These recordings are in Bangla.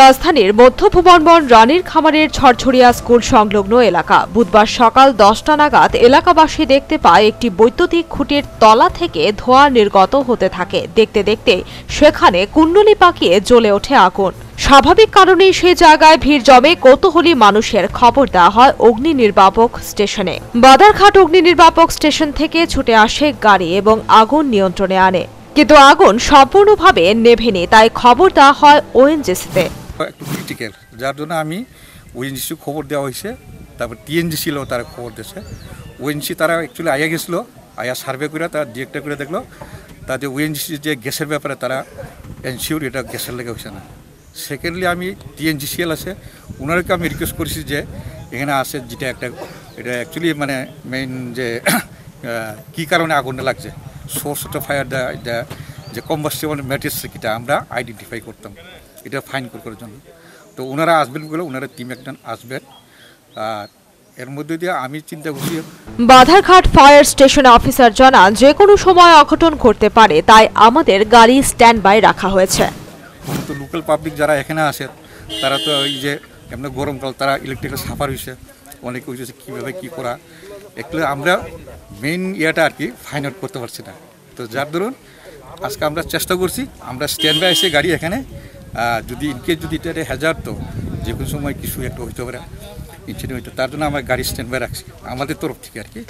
রাজধানীর মধ্যভুবনবন রানীর খামারের ছড়ছড়িয়া স্কুল সংলগ্ন এলাকা বুধবার সকাল দশটা নাগাদ এলাকাবাসী দেখতে পায় একটি বৈদ্যুতিক খুঁটির তলা থেকে ধোঁয়া নির্গত হতে থাকে দেখতে দেখতে সেখানে কুণ্ডলি পাকিয়ে জ্বলে ওঠে আগুন স্বাভাবিক কারণে সে জায়গায় ভিড় জমে কৌতূহলী মানুষের খবর দেওয়া হয় অগ্নি নির্বাপক স্টেশনে বাদারঘাট অগ্নি নির্বাপক স্টেশন থেকে ছুটে আসে গাড়ি এবং আগুন নিয়ন্ত্রণে আনে কিন্তু আগুন সম্পূর্ণভাবে নেভেনি তাই খবর দেওয়া হয় ওএনজিসিতে একটু ক্রিটিক্যাল যার জন্য আমি ওএনজিসি খবর দেওয়া হয়েছে তারপর টিএনজিসিল তারা খবর দিয়েছে ওএনজিসি তারা অ্যাকচুয়ালি আয়া গেছিলো আয়া সার্ভে করে তারা ডিরেক্টর করে দেখলো তাদের ওএনজিসির যে গ্যাসের ব্যাপারে তারা এনশিওর এটা গ্যাসের লেগে হয়েছে না সেকেন্ডলি আমি টিএনজিসিএল আছে ওনারকে আমি রিকোয়েস্ট করেছি যে এখানে আসে যেটা একটা এটা অ্যাকচুয়ালি মানে মেইন যে কী কারণে আগুনটা লাগছে সোর্স অফ ফায়ার দ্য যে কম্বাস্টেবল ম্যাটিস সেটা আমরা আইডেন্টিফাই করতাম এটা ফাইন করার জন্য তো ওনারা আসবেন বলে ওনারা টিম একজন আসবেন আর এর মধ্যে দিয়ে আমি চিন্তা করছি বাধারঘাট ফায়ার স্টেশন অফিসার জানান যে কোনো সময় অঘটন ঘটতে পারে তাই আমাদের গাড়ি স্ট্যান্ড বাই রাখা হয়েছে তো লোকাল পাবলিক যারা এখানে আসে তারা তো এই যে এমনি গরমকাল তারা ইলেকট্রিক্যাল সাফার হয়েছে অনেকে হয়েছে কীভাবে কী করা এগুলো আমরা মেইন ইয়েটা আর কি ফাইন আউট করতে পারছি না তো যার দরুন আজকে আমরা চেষ্টা করছি আমরা স্ট্যান্ড বাই এসে গাড়ি এখানে যদি ইনকেস যদি এটা হ্যাজার তো যে কোনো সময় কিছু একটা হইতে পারে ইনসিডেন্ট হইতে তার জন্য আমরা গাড়ি স্ট্যান্ড বাই রাখছি আমাদের তরফ থেকে আর কি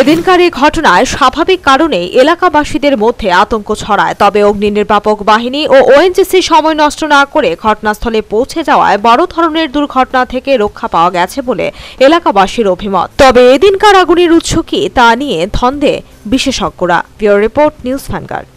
এদিনকার এই ঘটনায় স্বাভাবিক কারণে এলাকাবাসীদের মধ্যে আতঙ্ক ছড়ায় তবে অগ্নি নির্বাপক বাহিনী ও ওএনজিসি সময় নষ্ট না করে ঘটনাস্থলে পৌঁছে যাওয়ায় বড় ধরনের দুর্ঘটনা থেকে রক্ষা পাওয়া গেছে বলে এলাকাবাসীর অভিমত তবে এদিনকার আগুনের উৎস কি তা নিয়ে ধন্দে বিশেষজ্ঞরা ব্যুরো রিপোর্ট নিউজ ভ্যানগার্ড